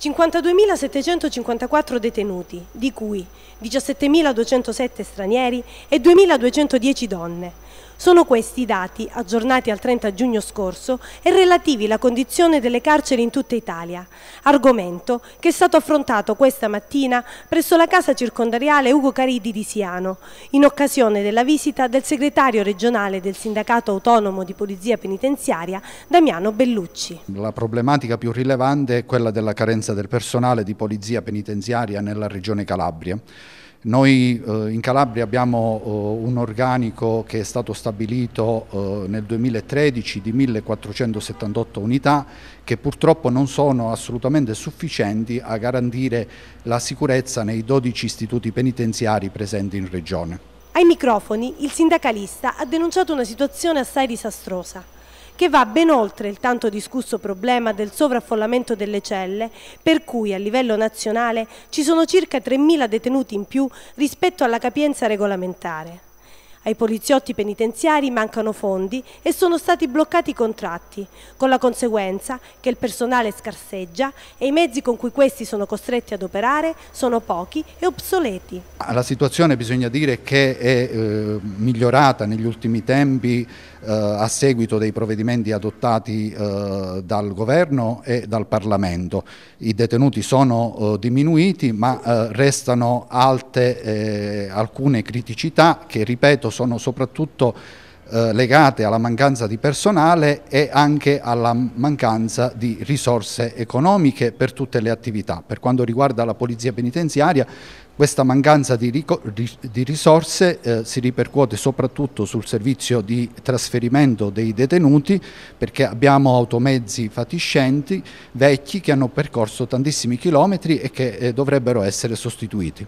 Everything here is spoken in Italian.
52.754 detenuti, di cui 17.207 stranieri e 2.210 donne. Sono questi i dati, aggiornati al 30 giugno scorso, e relativi alla condizione delle carceri in tutta Italia, argomento che è stato affrontato questa mattina presso la casa circondariale Ugo Caridi di Siano, in occasione della visita del segretario regionale del Sindacato Autonomo di Polizia Penitenziaria, Damiano Bellucci. La problematica più rilevante è quella della carenza presenza del personale di polizia penitenziaria nella regione Calabria. Noi eh, in Calabria abbiamo eh, un organico che è stato stabilito eh, nel 2013 di 1478 unità che purtroppo non sono assolutamente sufficienti a garantire la sicurezza nei 12 istituti penitenziari presenti in regione. Ai microfoni il sindacalista ha denunciato una situazione assai disastrosa che va ben oltre il tanto discusso problema del sovraffollamento delle celle, per cui a livello nazionale ci sono circa 3.000 detenuti in più rispetto alla capienza regolamentare. Ai poliziotti penitenziari mancano fondi e sono stati bloccati i contratti, con la conseguenza che il personale scarseggia e i mezzi con cui questi sono costretti ad operare sono pochi e obsoleti. La situazione bisogna dire che è eh, migliorata negli ultimi tempi eh, a seguito dei provvedimenti adottati eh, dal governo e dal Parlamento. I detenuti sono eh, diminuiti ma eh, restano alte eh, alcune criticità che ripeto fatto sono soprattutto eh, legate alla mancanza di personale e anche alla mancanza di risorse economiche per tutte le attività. Per quanto riguarda la polizia penitenziaria, questa mancanza di, di risorse eh, si ripercuote soprattutto sul servizio di trasferimento dei detenuti perché abbiamo automezzi fatiscenti, vecchi, che hanno percorso tantissimi chilometri e che eh, dovrebbero essere sostituiti.